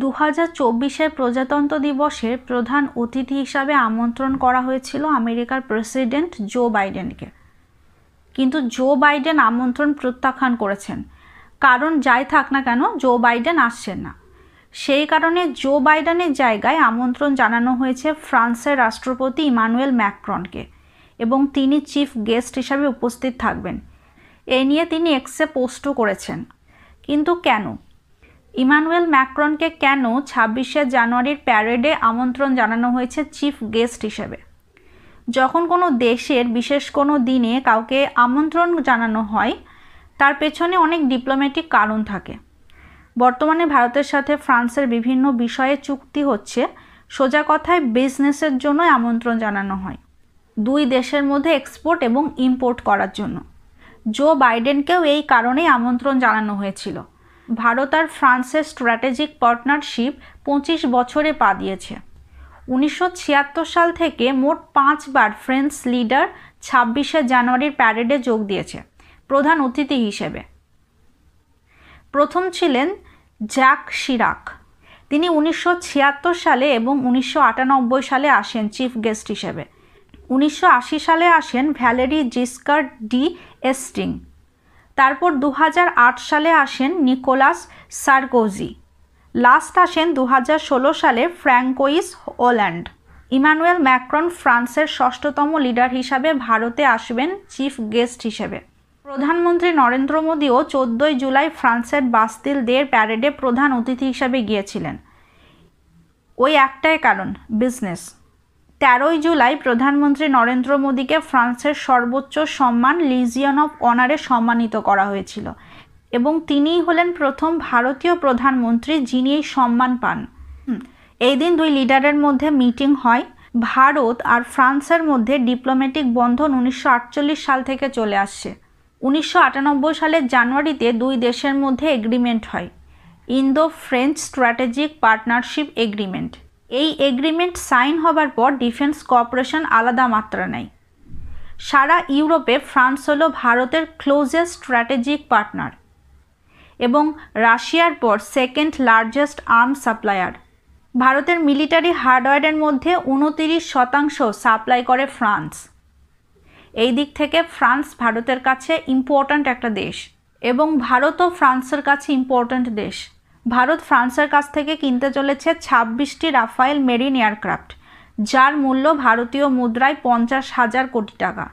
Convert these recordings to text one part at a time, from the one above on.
দু হাজার চব্বিশে প্রজাতন্ত্র দিবসের প্রধান অতিথি হিসাবে আমন্ত্রণ করা হয়েছিল আমেরিকার প্রেসিডেন্ট জো বাইডেনকে কিন্তু জো বাইডেন আমন্ত্রণ প্রত্যাখ্যান করেছেন কারণ যাই থাক না কেন জো বাইডেন আসছেন না সেই কারণে জো বাইডেনের জায়গায় আমন্ত্রণ জানানো হয়েছে ফ্রান্সের রাষ্ট্রপতি ইমানুয়েল ম্যাক্রনকে এবং তিনি চিফ গেস্ট হিসাবে উপস্থিত থাকবেন এ নিয়ে তিনি এক্সে পোস্টও করেছেন কিন্তু কেন ইমানুয়েল ম্যাক্রনকে কেন ছাব্বিশে জানুয়ারির প্যারেডে আমন্ত্রণ জানানো হয়েছে চিফ গেস্ট হিসেবে যখন কোনো দেশের বিশেষ কোনো দিনে কাউকে আমন্ত্রণ জানানো হয় তার পেছনে অনেক ডিপ্লোম্যাটিক কারণ থাকে বর্তমানে ভারতের সাথে ফ্রান্সের বিভিন্ন বিষয়ে চুক্তি হচ্ছে সোজা কথায় বিজনেসের জন্য আমন্ত্রণ জানানো হয় দুই দেশের মধ্যে এক্সপোর্ট এবং ইম্পোর্ট করার জন্য জো বাইডেনকেও এই কারণেই আমন্ত্রণ জানানো হয়েছিল ভারত আর ফ্রান্সের স্ট্র্যাটেজিক পার্টনারশিপ পঁচিশ বছরে পা দিয়েছে উনিশশো সাল থেকে মোট পাঁচবার ফ্রেঞ্চ লিডার ছাব্বিশে জানুয়ারির প্যারেডে যোগ দিয়েছে প্রধান অতিথি হিসেবে প্রথম ছিলেন জ্যাক শিরাক তিনি উনিশশো সালে এবং উনিশশো সালে আসেন চিফ গেস্ট হিসেবে উনিশশো সালে আসেন ভ্যালেরি জিস্কার ডি এস্টিং তারপর দু সালে আসেন নিকোলাস সার্গোজি লাস্ট আসেন দু সালে ফ্র্যাঙ্কোইস ওল্যান্ড ইমানুয়েল ম্যাক্রন ফ্রান্সের ষষ্ঠতম লিডার হিসাবে ভারতে আসবেন চিফ গেস্ট হিসেবে প্রধানমন্ত্রী নরেন্দ্র মোদীও চোদ্দোই জুলাই ফ্রান্সের বাস্তিল দের প্যারেডে প্রধান অতিথি হিসাবে গিয়েছিলেন ওই একটাই কারণ বিজনেস তেরোই জুলাই প্রধানমন্ত্রী নরেন্দ্র মোদীকে ফ্রান্সের সর্বোচ্চ সম্মান লিজিয়ন অফ অনারে সম্মানিত করা হয়েছিল এবং তিনিই হলেন প্রথম ভারতীয় প্রধানমন্ত্রী যিনি এই সম্মান পান এই দিন দুই লিডারের মধ্যে মিটিং হয় ভারত আর ফ্রান্সের মধ্যে ডিপ্লোম্যাটিক বন্ধন উনিশশো সাল থেকে চলে আসছে উনিশশো সালের জানুয়ারিতে দুই দেশের মধ্যে এগ্রিমেন্ট হয় Indo French strategic partnership agreement এই এগ্রিমেন্ট সাইন হবার পর ডিফেন্স কর্পোরেশন আলাদা মাত্রা নেয় সারা ইউরোপে ফ্রান্স হলো ভারতের ক্লোজেস্ট স্ট্র্যাটেজিক পার্টনার এবং রাশিয়ার পর সেকেন্ড লার্জেস্ট আর্ম সাপ্লায়ার ভারতের মিলিটারি হার্ডওয়্যারের মধ্যে উনতিরিশ শতাংশ সাপ্লাই করে ফ্রান্স এই দিক থেকে ফ্রান্স ভারতের কাছে ইম্পর্ট্যান্ট একটা দেশ এবং ভারতও ফ্রান্সের কাছে ইম্পর্ট্যান্ট দেশ ভারত ফ্রান্সের কাছ থেকে কিনতে চলেছে ছাব্বিশটি রাফায়েল মেরিন এয়ারক্রাফট যার মূল্য ভারতীয় মুদ্রায় পঞ্চাশ হাজার কোটি টাকা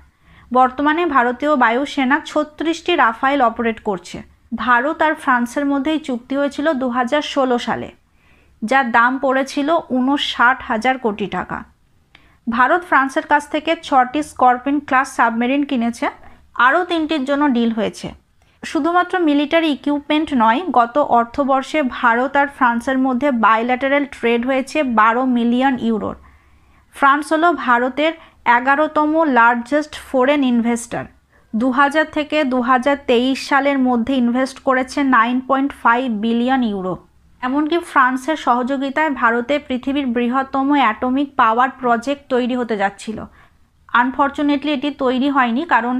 বর্তমানে ভারতীয় বায়ুসেনা ছত্রিশটি রাফায়েল অপারেট করছে ভারত আর ফ্রান্সের মধ্যে এই চুক্তি হয়েছিল দু হাজার ষোলো সালে যার দাম পড়েছিল উনষাট হাজার কোটি টাকা ভারত ফ্রান্সের কাছ থেকে ছটি স্করপিন ক্লাস সাবমেরিন কিনেছে আরও তিনটির জন্য ডিল হয়েছে শুধুমাত্র মিলিটারি ইকুইপমেন্ট নয় গত অর্থবর্ষে ভারত আর ফ্রান্সের মধ্যে বাইল্যাটারাল ট্রেড হয়েছে বারো মিলিয়ন ইউরোর ফ্রান্স হলো ভারতের এগারোতম লার্জেস্ট ফরেন ইনভেস্টর দু থেকে দু সালের মধ্যে ইনভেস্ট করেছে nine point five billion euro এমনকি ফ্রান্সের সহযোগিতায় ভারতে পৃথিবীর বৃহত্তম অ্যাটমিক পাওয়ার প্রজেক্ট তৈরি হতে যাচ্ছিল আনফর্চুনেটলি এটি তৈরি হয়নি কারণ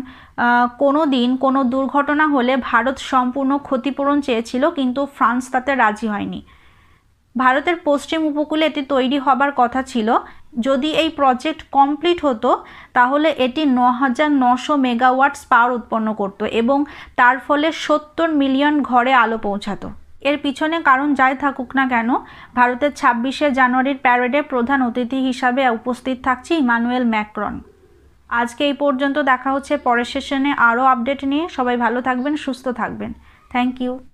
কোনো দিন কোনো দুর্ঘটনা হলে ভারত সম্পূর্ণ ক্ষতিপূরণ চেয়েছিল কিন্তু ফ্রান্স তাতে রাজি হয়নি ভারতের পশ্চিম উপকূলে এটি তৈরি হবার কথা ছিল যদি এই প্রজেক্ট কমপ্লিট হতো তাহলে এটি ন হাজার নশো মেগাওয়াটস পাওয়ার উৎপন্ন করত এবং তার ফলে সত্তর মিলিয়ন ঘরে আলো পৌঁছাতো এর পিছনে কারণ যাই থাকুক না কেন ভারতের ছাব্বিশে জানুয়ারির প্যারেডে প্রধান অতিথি হিসাবে উপস্থিত থাকছে ইমানুয়েল ম্যাক্রন আজকে এই পর্যন্ত দেখা হচ্ছে পরের সেশনে আরও আপডেট নিয়ে সবাই ভালো থাকবেন সুস্থ থাকবেন থ্যাংক ইউ